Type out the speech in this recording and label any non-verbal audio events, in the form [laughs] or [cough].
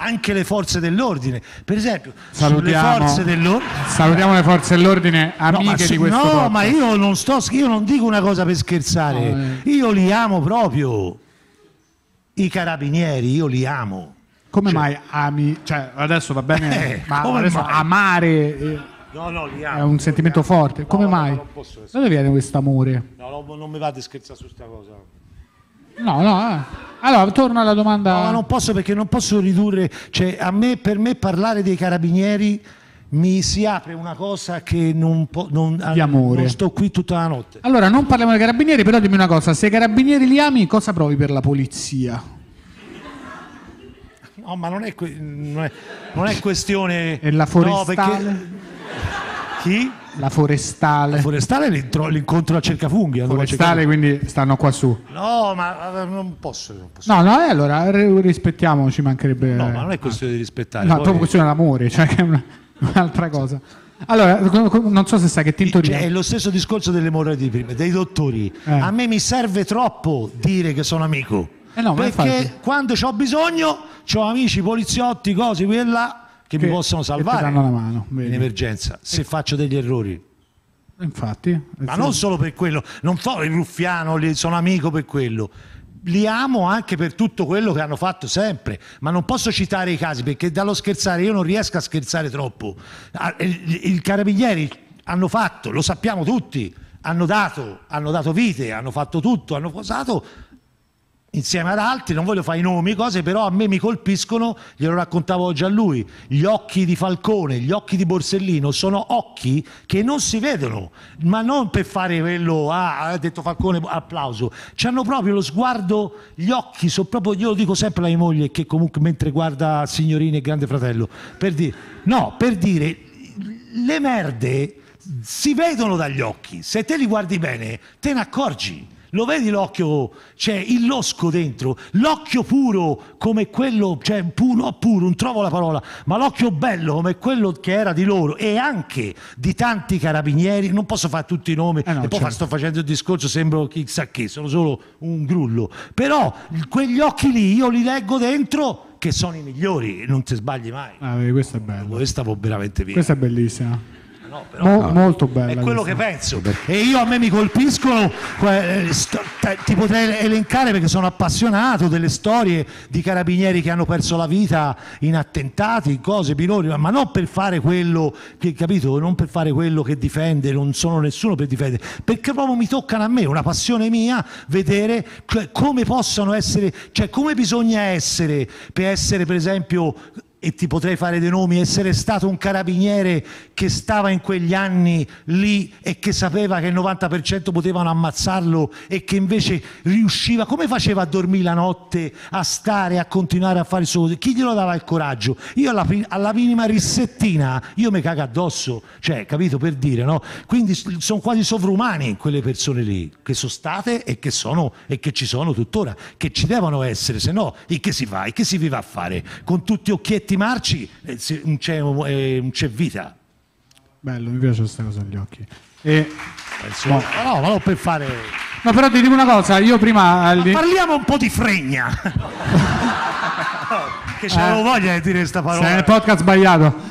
anche le forze dell'ordine. Per esempio, salutiamo, le forze dell'ordine. Salutiamo le forze dell'ordine, amiche no, ma, di questo No, podcast. ma io non sto io non dico una cosa per scherzare. No, eh. Io li amo proprio. I carabinieri, io li amo. Come cioè, mai ami? Cioè, adesso va bene, [laughs] eh, ma adesso amare eh, no, no, amo, è un sentimento forte. Come mai? Da dove viene questo amore? No, non, non mi fate scherzare su questa cosa. No, no. Eh. Allora, torno alla domanda. No, ma non posso perché non posso ridurre, cioè a me, per me parlare dei carabinieri mi si apre una cosa che non, può. non, amore. non sto qui tutta la notte. Allora, non parliamo dei carabinieri, però dimmi una cosa, se i carabinieri li ami, cosa provi per la polizia? No, ma non è, que- non è- non è questione... E la forestale? No, perché... [laughs] Chi? La forestale. La forestale è l'incontro a cercafunghi. La forestale, quindi stanno qua su. No, ma eh, non posso. Non posso. No, no, eh, allora rispettiamo, ci mancherebbe. No, ma non è questione di rispettare. No, poi... è questione dell'amore, cioè che è una, un'altra cosa. Allora, eh, non so se sai che tintoria. Cioè, è lo stesso discorso delle morali di prima, dei dottori. Eh. A me mi serve troppo dire che sono amico. Eh no, perché quando ho bisogno, ho amici poliziotti, cose, quella che, che mi possono salvare danno una mano, in emergenza se e... faccio degli errori. Infatti, ma non solo per quello, non fa il ruffiano, sono amico per quello. Li amo anche per tutto quello che hanno fatto sempre, ma non posso citare i casi perché dallo scherzare io non riesco a scherzare troppo. Ah, I carabinieri hanno fatto, lo sappiamo tutti, hanno dato, hanno dato vite, hanno fatto tutto, hanno posato insieme ad altri, non voglio fare i nomi, cose però a me mi colpiscono, glielo raccontavo oggi a lui, gli occhi di Falcone, gli occhi di Borsellino sono occhi che non si vedono, ma non per fare quello, ah, ha detto Falcone, applauso, hanno proprio lo sguardo, gli occhi, sono proprio, io lo dico sempre alla mia moglie che comunque mentre guarda Signorini e Grande Fratello, per dire, no, per dire, le merde si vedono dagli occhi, se te li guardi bene te ne accorgi lo vedi l'occhio? C'è il losco dentro, l'occhio puro come quello, cioè puro, puro, non trovo la parola, ma l'occhio bello come quello che era di loro e anche di tanti carabinieri, non posso fare tutti i nomi, eh no, e poi certo. sto facendo il discorso, sembro chissà che, sono solo un grullo, però quegli occhi lì io li leggo dentro che sono i migliori, non ti sbagli mai. Ah, questa è bello. Questa può veramente via. Questa è bellissima no, però, Mol, molto bella. È quello questa. che penso. E io a me mi colpiscono, eh, ti potrei elencare perché sono appassionato delle storie di carabinieri che hanno perso la vita in attentati, cose minori, ma non per fare quello che, capito, non per fare quello che difende, non sono nessuno per difendere, perché proprio mi toccano a me, una passione mia, vedere cioè come possono essere, cioè come bisogna essere per essere per esempio e ti potrei fare dei nomi, essere stato un carabiniere che stava in quegli anni lì e che sapeva che il 90% potevano ammazzarlo e che invece riusciva, come faceva a dormire la notte, a stare, a continuare a fare il suo... Chi glielo dava il coraggio? Io alla, alla minima rissettina, io mi cago addosso, cioè, capito, per dire, no? Quindi sono quasi sovrumani quelle persone lì, che sono state e che sono e che ci sono tuttora, che ci devono essere, se no, e che si fa? e che si vive a fare, con tutti occhietti marci eh, c'è, eh, c'è vita. Bello, mi piace questa cosa agli occhi. E... Ma no, ma non per fare... No, però ti dico una cosa, io prima... Li... Parliamo un po' di fregna. [laughs] che c'avevo eh, voglia di dire questa parola. Sei nel podcast sbagliato.